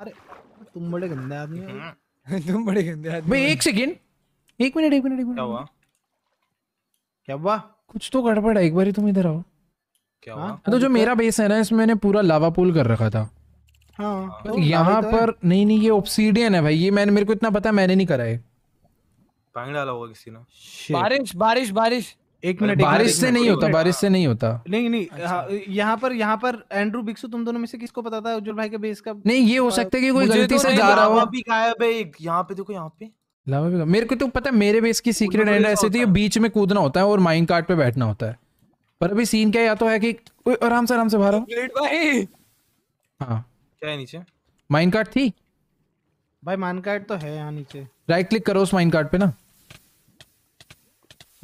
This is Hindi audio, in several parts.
अरे तुम बड़े गंदे आदमी हो हम्म। तुम बड़े गंदे आदमी भाई सेकंड मिनट मिनट मिनट क्या हुआ क्या हुआ कुछ तो गड़बड़ है एक बार तुम इधर आओ क्या हुआ हाँ। तो जो मेरा बेस है ना इसमें मैंने पूरा लावा पूल कर रखा था हाँ, हाँ। तो यहाँ तो पर नहीं नहीं ये ऑप्सीडियन है भाई ये मैंने मेरे को इतना पता मैंने नहीं करा है पानी डाला होगा किसी ने बारिश बारिश बारिश एक मिनट बारिश से नहीं होता बारिश से नहीं होता नहीं नहीं अच्छा। हाँ, यहाँ पर यहाँ पर एंड्रू बिक्सू तुम दोनों में से किसको पता था उज्जवल भाई के बेस का नहीं ये हो सकता है कि कोई गलती तो से जा रहा हो गायब है यहाँ पे देखो यहाँ पे लावा भी मेरे को तो पता है मेरे बेस की सीक्रेट एंड ऐसे थी बीच में कूदना होता है और माइंड कार्ट पे बैठना होता है पर अभी सीन क्या या तो है कि आराम से आराम से बाहर भाई हाँ क्या है नीचे माइंड कार्ट थी भाई माइंड कार्ट तो है यहाँ नीचे राइट क्लिक करो उस माइंड कार्ट पे ना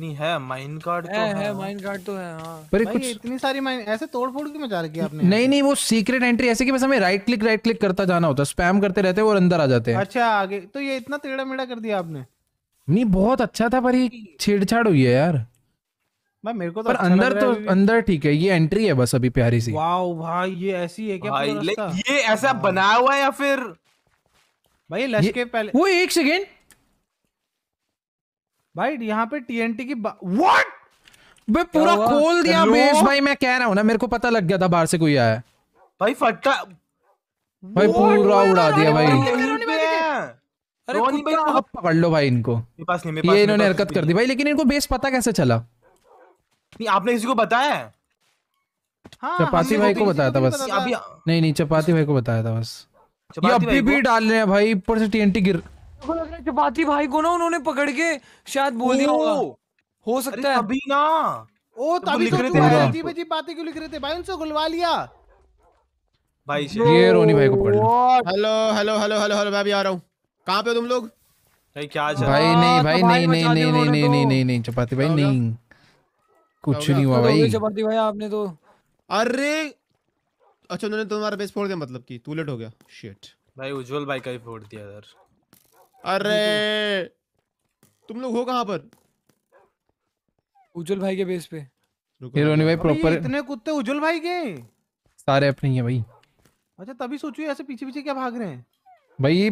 इतनी है माइन कार्ड तो है, है माइन कार्ड तो है हाँ पर कुछ इतनी सारी माइन ऐसे तोड़ फोड़ क्यों मचा रखी आपने नहीं नहीं वो सीक्रेट एंट्री ऐसे की बस हमें राइट क्लिक राइट क्लिक करता जाना होता है स्पैम करते रहते और अंदर आ जाते हैं अच्छा आगे तो ये इतना टेढ़ा मेढ़ा कर दिया आपने नहीं बहुत अच्छा था पर छेड़छाड़ हुई है यार भाई मेरे को तो पर अच्छा अंदर तो अंदर ठीक है ये एंट्री है बस अभी प्यारी सी वाओ भाई ये ऐसी है क्या भाई ये ऐसा हाँ। बनाया हुआ है या फिर भाई लश्के पहले वो एक सेकेंड भाई यहाँ पे टीएनटी की व्हाट बे पूरा खोल दिया बेस भाई मैं कह रहा हूँ ना मेरे को पता लग गया था बाहर से कोई आया भाई फट्टा भाई पूरा उड़ा दिया भाई अरे पकड़ लो भाई इनको ये इन्होंने हरकत कर दी भाई लेकिन इनको बेस पता कैसे चला आपने किसी को बताया हाँ, चपाती भाई तो को बताया था बस नहीं नहीं चपाती भाई को बताया था बस ये अभी भी डाल रहे हैं भाई ऊपर से टीएनटी गिर को चपाती भाई को ना उन्होंने पकड़ के शायद बोल दिया होगा हो सकता है अभी ना ओ तो तभी तो लिख रहे थे अजीब अजीब बातें क्यों लिख रहे थे भाई उनसे गुलवा लिया भाई ये रोनी भाई को पकड़ लो hello hello hello hello hello मैं भी आ रहा हूँ कहाँ पे हो तुम लोग भाई क्या हाँ। चल तो भाई नहीं भाई नहीं नहीं नहीं नहीं तो। नहीं नहीं नहीं नहीं चपाती भाई नहीं कुछ नहीं हुआ भाई चपाती भाई आपने तो अरे अच्छा उन्होंने तुम्हारा बेस फोड़ दिया मतलब कि तू लेट हो गया शिट भाई उज्जवल भाई का ही फोड़ दिया यार अरे तुम लोग हो कहां पर उज्जवल भाई के बेस पे रोनी भाई प्रॉपर इतने कुत्ते उज्जवल भाई के सारे अपने ही है भाई अच्छा तभी सोचो ऐसे पीछे पीछे क्या भाग रहे हैं भाई ये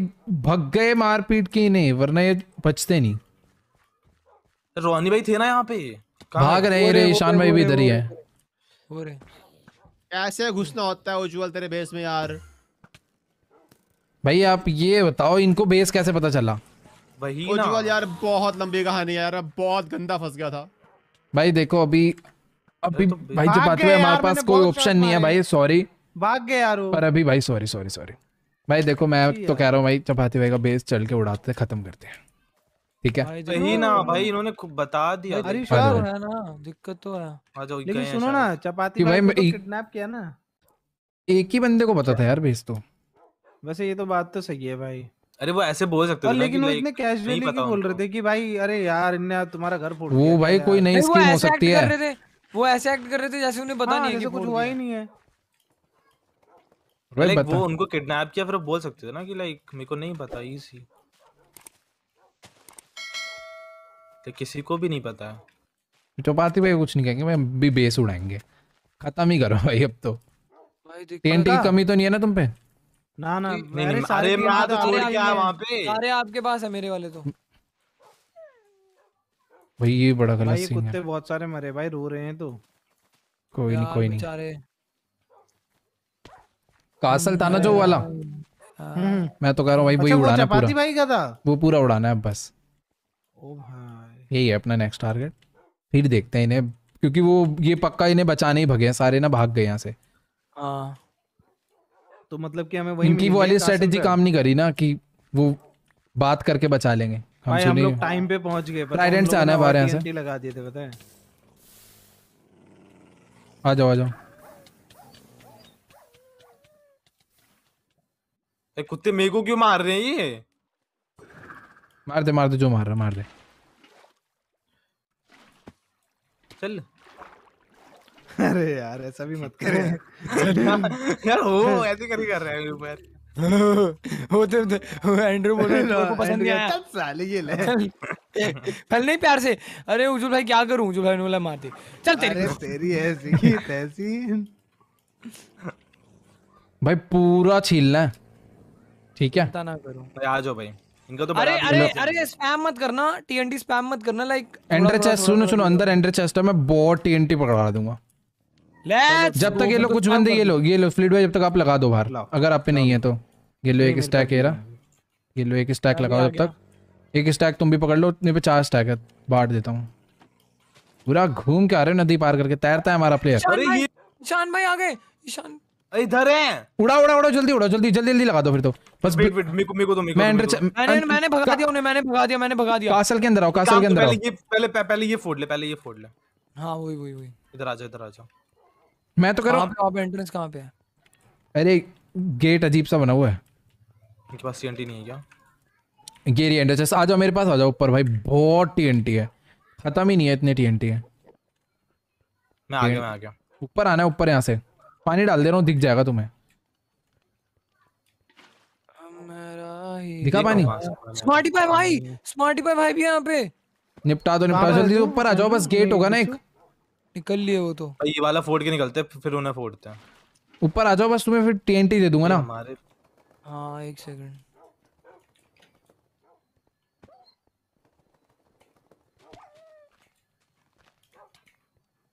भग गए मारपीट के ही नहीं वरना ये बचते नहीं रोहानी भाई थे ना यहाँ पे भाग रहे रे ईशान भाई भी इधर ही है कैसे घुसना होता है उज्जवल तेरे बेस में यार भाई आप ये बताओ इनको बेस कैसे पता चला वही ना यार बहुत लंबी कहानी यार बहुत गंदा फंस गया था भाई देखो अभी अभी तो भाई जो बात हुई हमारे पास कोई ऑप्शन नहीं है भाई सॉरी भाग गए यार पर अभी भाई सॉरी सॉरी सॉरी भाई देखो मैं तो कह रहा हूँ भाई चपाती भाई का बेस चल के उड़ाते खत्म करते हैं ठीक है भाई ना भाई इन्होंने खूब बता दिया अरे है ना दिक्कत तो है लेकिन सुनो ना चपाती भाई तो किडनैप किया ना एक ही बंदे को पता था यार बेस तो वैसे ये तो बात तो सही है भाई अरे वो ऐसे बोल सकते थे लेकिन वो इतने कैजुअली क्यों बोल रहे थे कि भाई अरे यार इनने तुम्हारा घर फोड़ दिया वो भाई कोई नई स्कीम हो सकती है वो ऐसे एक्ट कर रहे थे जैसे उन्हें पता हाँ, नहीं है कि कुछ हुआ ही नहीं है लाइक वो उनको किडनैप किया फिर बोल सकते थे ना कि लाइक मेरे को नहीं पता ये सी तो किसी को भी नहीं पता जो बात ही भाई कुछ नहीं कहेंगे मैं भी बेस उड़ाएंगे खत्म ही करो भाई अब तो भाई टीएनटी की कमी तो नहीं है ना तुम पे ना ना नहीं, अरे, अरे मैं तो छोड़ के आया वहां पे सारे आपके पास है मेरे वाले तो भाई ये बड़ा गलत सीन है कुत्ते बहुत सारे मरे भाई रो रहे हैं तो कोई नहीं कोई नहीं कासल था ना जो वाला हाँ। हम्म। मैं तो कह रहा हूँ भाई वही अच्छा, उड़ाना है पूरा भाई का था वो पूरा उड़ाना है बस ओ भाई यही है अपना नेक्स्ट टारगेट फिर देखते हैं इन्हें क्योंकि वो ये पक्का इन्हें बचाने ही भगे हैं सारे ना भाग गए यहाँ से हाँ। तो मतलब कि हमें वही इनकी वाली स्ट्रेटेजी काम नहीं करी ना कि वो बात करके बचा लेंगे हम भाई हम लोग टाइम पे पहुंच गए ट्राइडेंट से आना है बाहर यहां से लगा दिए थे पता है आ जाओ आ जाओ ए कुत्ते मेरे को क्यों मार रहे हैं ये मार दे मार दे जो मार रहा मार दे चल अरे यार ऐसा भी मत करे यार हो ऐसे कर कर रहे हैं ऊपर वो तो एंड्रू बोल रहा है पसंद नहीं आया साले ये ले फैल नहीं प्यार से अरे उजुल भाई क्या करूं उजुल भाई ने बोला मार दे चल तेरी अरे तेरी ऐसी की तैसी भाई पूरा छीलना ठीक है पता ना करूं भाई आ जाओ भाई इनका तो अरे अरे अरे स्पैम मत करना टीएनटी स्पैम मत करना लाइक एंडर चेस्ट सुनो सुनो अंदर एंडर चेस्ट है मैं बहुत टीएनटी पकड़ा दूंगा जब तक ये लो कुछ बंदे ये लो ये लो फ्लीट जब तक आप लगा दो बाहर अगर आप पे नहीं है तो ये लो एक स्टैक एरा ये लो एक स्टैक लगाओ जब तक एक स्टैक तुम भी पकड़ लो मेरे पे तो चार स्टैक है बांट देता हूँ पूरा घूम के आ रहे हो नदी पार करके तैरता है हमारा प्लेयर ईशान भाई आ गए ईशान इधर है उड़ा उड़ा उड़ा जल्दी उड़ा जल्दी जल्दी जल्दी लगा दो फिर तो बस वेट वेट मेरे को मेरे को तो मैं एंटर मैंने मैंने भगा दिया उन्हें मैंने भगा दिया मैंने भगा दिया कासल के अंदर आओ कासल के तो अंदर आओ पहले ये पहले पहले ये फोड़ ले पहले ये फोड़ ले हां वही वही वही इधर आ जाओ इधर आ जाओ मैं तो कह रहा हूं आप एंट्रेंस कहां पे है अरे गेट अजीब सा बना हुआ है इनके पास टीएनटी नहीं है क्या गेरी एंडर चेस्ट आ जाओ मेरे पास आ जाओ ऊपर भाई बहुत टीएनटी है खत्म ही नहीं है इतने टीएनटी है मैं आ गया मैं आ गया ऊपर आना है ऊपर यहां से पानी डाल दे रहा हूं दिख जाएगा तुम्हें दिखा पानी स्मार्टी भाई भाई स्मार्टी भाई भाई भी यहां पे निपटा दो निपटा जल्दी ऊपर आ जाओ बस गेट होगा ना एक निकल लिए वो तो ये वाला फोड़ के निकलते हैं फिर उन्हें फोड़ते हैं ऊपर आ जाओ बस तुम्हें फिर टीएनटी दे दूंगा ना हमारे हां एक सेकंड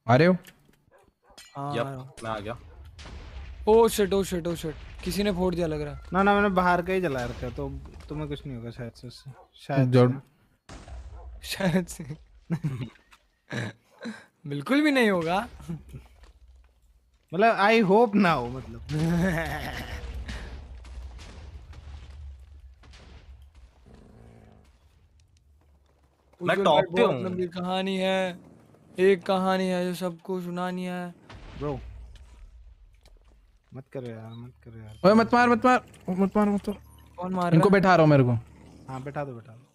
आ रहे हो हाँ, यप मैं आ गया oh shit oh shit oh shit किसी ने फोड़ दिया लग रहा ना ना मैंने बाहर का ही जला रखा तो तुम्हें कुछ नहीं होगा शायद से शायद से शायद से बिल्कुल भी नहीं होगा मतलब आई होप ना हो मतलब मैं टॉप पे हूँ कहानी है एक कहानी है जो सबको सुनानी है ब्रो मत कर यार मत कर यार ओए मत मार मत मार मत मार मत मार कौन मार इनको बैठा रहा हूँ मेरे को हाँ बैठा दो बैठा दो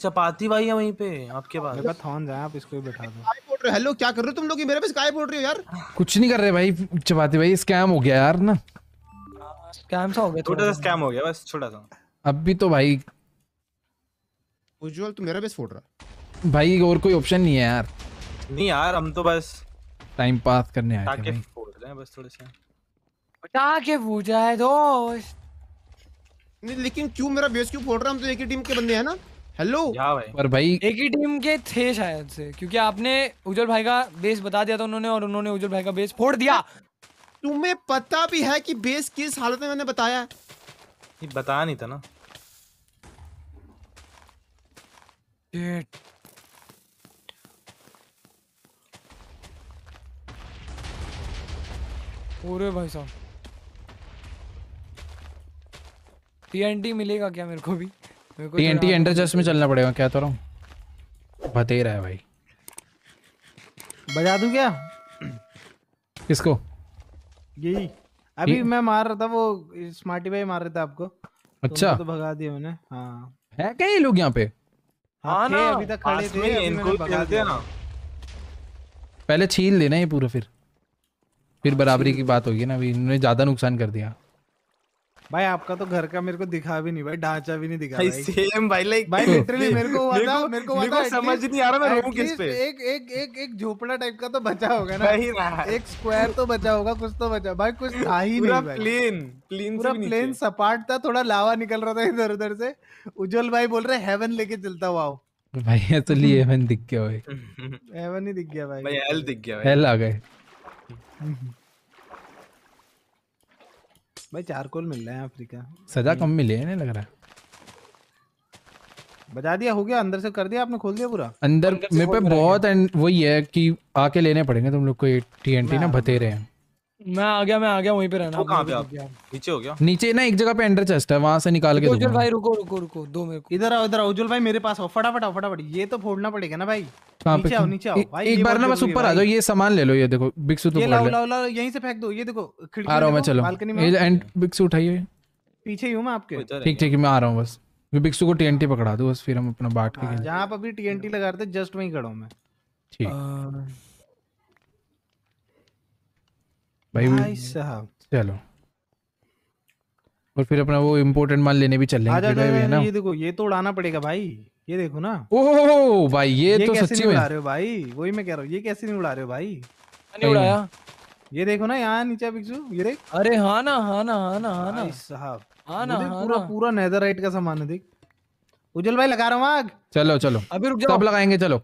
चपाती भाई है वहीं पे आपके पास मेरे पास थॉन जाए आप इसको भी बैठा दो हेलो क्या कर रहे हो तुम लोग मेरे पे स्काई बोल रहे हो यार कुछ नहीं कर रहे भाई चपाती भाई स्कैम हो गया यार ना स्कैम सा हो गया छोटा सा स्कैम हो गया बस छोटा सा अब भी तो भाई उज्जवल तू मेरा बेस फोड़ रहा भाई और कोई ऑप्शन नहीं है यार नहीं यार हम तो बस टाइम पास करने आए थे भाई फोड़ रहे हैं बस थोड़े से बता के पूछा है दोस्त नहीं लेकिन क्यों मेरा बेस क्यों फोड़ रहा हम तो एक ही टीम के बंदे हैं ना हेलो भाई। पर भाई एक ही टीम के थे शायद से क्योंकि आपने उज्जवल भाई का बेस बता दिया था उन्होंने और उन्होंने उज्जवल भाई का बेस फोड़ दिया तुम्हें पता भी है कि बेस किस हालत में मैंने बताया ये बताया नहीं था ना पूरे भाई साहब टीएनटी मिलेगा क्या मेरे को भी टीएनटी एंडर चेस्ट में चलना पड़ेगा क्या तो रहा हूँ बतेरा है भाई बजा दूं क्या किसको यही अभी मैं मार रहा था वो स्मार्टी भाई मार रहे थे आपको तो अच्छा तो भगा दिया मैंने हाँ है क्या ये लोग यहाँ पे हाँ, हाँ ना अभी तक खड़े थे इनको खेलते हैं ना पहले छीन लेना ये पूरा फिर फिर बराबरी की बात होगी ना अभी इन्होंने ज्यादा नुकसान कर दिया भाई आपका तो घर का मेरे को दिखा भी नहीं भाई ढांचा भी नहीं दिखा भाई सेम भाई लाइक भाई लिटरली मेरे को बता मेरे को बता समझ नहीं आ रहा मैं रहूं किस पे एक एक एक एक झोपड़ा टाइप का तो बचा होगा ना भाई एक स्क्वायर तो बचा होगा कुछ तो बचा भाई कुछ था ही नहीं भाई प्लेन प्लेन पूरा प्लेन सपाट था थोड़ा लावा निकल रहा था इधर उधर से उज्जवल भाई बोल रहे हेवन लेके चलता हुआ भाई ये तो लिए हेवन दिख गया भाई हेवन ही दिख गया भाई भाई हेल दिख गया भाई हेल आ गए हम्म। भाई चारकोल मिल रहा है अफ्रीका सजा कम मिली है नहीं लग रहा बजा दिया हो गया अंदर से कर दिया आपने खोल दिया पूरा अंदर, अंदर मेरे पे बहुत एंड वही है कि आके लेने पड़ेंगे तुम लोग को टीएनटी ना हाँ, रहे हाँ। हैं मैं आ गया मैं आ गया वहीं पे रहना कहां पे आप नीचे हो गया नीचे ना एक जगह पे एंडर चेस्ट है वहां से निकाल के दो उज्जवल भाई रुको रुको रुको दो मेरे को इधर आओ इधर आओ उज्जवल भाई मेरे पास आओ फटाफट आओ फटाफट ये तो फोड़ना पड़ेगा ना भाई नीचे आओ नीचे आओ भाई एक बार ना बस ऊपर आ जाओ ये सामान ले लो ये देखो बिग सूट उठा ले ये लाओ लाओ लाओ यहीं से फेंक दो ये देखो खिड़की आ रहा हूं मैं चलो ये एंड बिग सूट उठाइए पीछे ही हूं मैं आपके ठीक ठीक मैं आ रहा हूं बस बिग सूट को टीएनटी पकड़ा दो बस फिर हम अपना बांट के हाँ, जहां पर भी टीएनटी लगा रहे थे जस्ट वहीं खड़ा हूं मैं ठीक भाई, भाई साहब चलो और फिर अपना वो इम्पोर्टेंट माल लेने भी चल रहे हैं ये देखो ये तो उड़ाना पड़ेगा भाई ये देखो ना ओ भाई ये, ये तो सच्ची में उड़ा रहे हो भाई वही मैं कह रहा हूँ ये कैसे नहीं उड़ा रहे हो भाई नहीं उड़ाया ये देखो ना यहाँ नीचे बिक्सू ये देख अरे हाँ ना हाँ ना हाँ ना हाँ ना साहब हाँ ना हाँ पूरा पूरा नेदरराइट का सामान है देख उजल भाई लगा रहा हूँ आग चलो चलो अभी रुक जाओ सब लगाएंगे चलो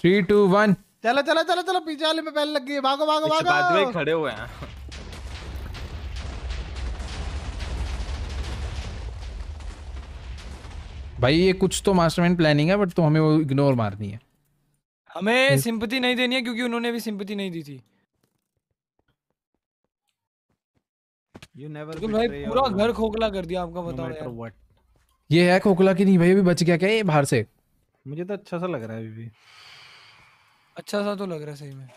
थ्री टू वन चलो चलो चलो चलो पीछे वाले में पहले लग गई भागो भागो भागो बाद में खड़े हुए हैं भाई ये कुछ तो मास्टरमाइंड प्लानिंग है बट तो हमें वो इग्नोर मारनी है हमें सिंपति नहीं देनी है क्योंकि उन्होंने भी सिंपति नहीं दी थी यू नेवर तो भाई पूरा घर खोखला कर दिया आपका बताओ no यार ये है खोखला की नहीं भाई अभी बच गया क्या ये बाहर से मुझे तो अच्छा सा लग रहा है अभी भी अच्छा सा तो लग रहा है सही में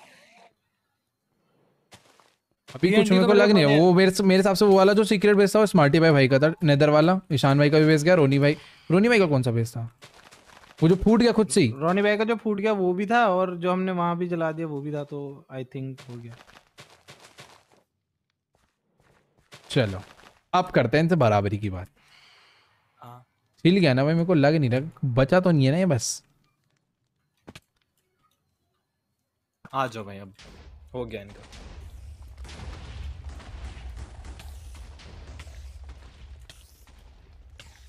अभी कुछ मेरे तो को लग मतलब नहीं है वो मेरे मेरे हिसाब से वो वाला जो सीक्रेट बेस था वो स्मार्टी भाई भाई का था नेदर वाला ईशान भाई का भी बेस गया रोनी भाई रोनी भाई का कौन सा बेस था वो जो फूट गया खुद से रोनी भाई का जो फूट गया वो भी था और जो हमने वहां भी जला दिया वो भी था तो आई थिंक हो गया चलो आप करते हैं इनसे बराबरी की बात हाँ। हिल गया ना भाई मेरे को लग नहीं रहा बचा तो नहीं है ना ये बस आ जाओ भाई अब हो गया इनका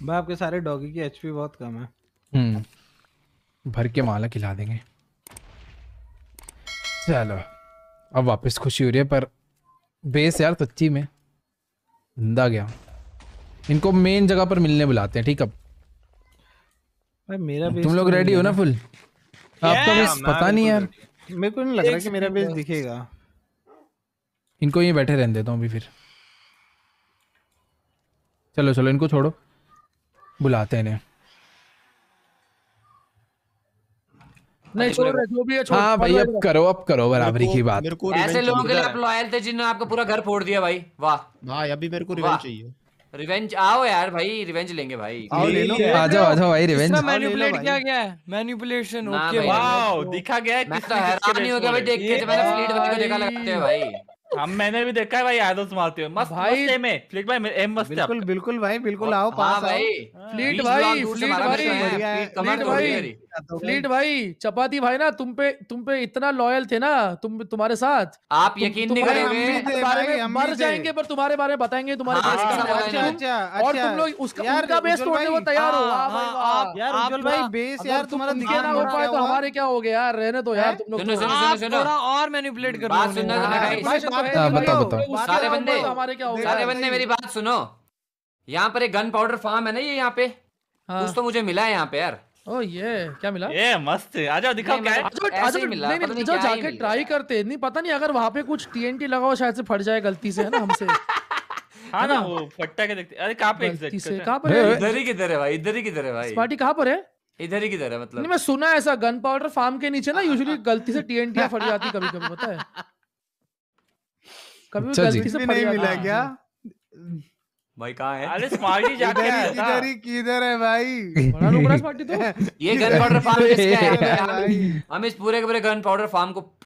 भाई आपके सारे डॉगी की एचपी बहुत कम है हम्म, भर के माला खिला देंगे चलो अब वापस खुशी हो रही है पर बेस यार सच्ची में जिंदा गया इनको मेन जगह पर मिलने बुलाते हैं ठीक अब भाई मेरा तुम लोग रेडी तो हो ना फुल आपको तो पता नहीं यार મેકો ન લગ રહા કે મેરા બેસ દિખેગા ઇનકો યહી બેઠે રહેન દેતો હું ભી ફિર ચલો ચલો ઇનકો છોડો બુલાતે ને નઈ છોડ રે જો ભી હે છોડ હા ભાઈ યે કરો અપ કરો બરાબરી કી વાત મેરકો એસે લોગો કે લિયે અપ લૉયલ તો જિન્હોં આપકો પૂરા ઘર ફોડ દિયા ભાઈ વાહ હા યે ભી મેરકો રિવ્યુ ચાહીએ रिवेंज आओ यार भाई रिवेंज लेंगे भाई आओ ले लो आ जाओ आ जाओ भाई रिवेंज इसमें मैनिपुलेट किया गया है मैनिपुलेशन ओके वाओ दिखा गया है कितना तो हैरानी हो गया भाई देख के जब मैंने फ्लीट भाई को देखा लगाते हैं भाई हम मैंने भी देखा है भाई आदत मारते हो मस्त भाई मस्त में फ्लिट भाई एम मस्त बिल्कुल बिल्कुल भाई बिल्कुल आओ हाँ पास भाई फ्लीट भाई फ्लीट भाई फ्लीट भाई फ्लीट भाई चपाती भाई ना तुम पे तुम पे इतना लॉयल थे ना तुम तुम्हारे साथ आप यकीन नहीं करेंगे मर जाएंगे पर तुम्हारे बारे में बताएंगे तुम्हारे हाँ, हाँ, अच्छा, अच्छा, और अच्छा। तुम लोग उसका बेस तोड़ने को तैयार हो हाँ, यार तो भाई बेस तो यार तुम्हारा दिखे ना हो पाए तो, तो हमारे क्या हो गया यार रहने दो यार तुम लोग और मैनिपुलेट करो बात सुनना बताओ बताओ सारे बंदे हमारे क्या हो सारे बंदे मेरी बात सुनो यहाँ पर एक गन पाउडर फार्म है ना ये यहाँ पे हाँ। उस तो मुझे मिला है यहाँ पे यार ओ oh, ये क्या मिला ये मस्त आ जाओ दिखाओ क्या आजो, आजा मिला नहीं, नहीं, जाओ जाके ट्राई करते नहीं पता नहीं अगर वहां पे कुछ टीएनटी लगाओ शायद से फट जाए गलती से है ना हमसे हाँ ना वो फटता के देखते अरे कहाँ पे गलती से कहाँ पर है इधर ही किधर है भाई इधर ही किधर है भाई पार्टी कहाँ पर है इधर ही किधर है मतलब नहीं मैं सुना ऐसा गन पाउडर फार्म के नीचे ना यूजुअली गलती से टीएनटी फट जाती कभी कभी पता है कभी अच्छा गलती से फट जाती नहीं मिला क्या भाई कहाँ है अरे स्मार्टी जाके इधर ही किधर है भाई बड़ा लुकड़ा स्मार्टी तो ये गन पाउडर फार्म किसका है हम इस पूरे के पूरे गन पाउडर फार्म को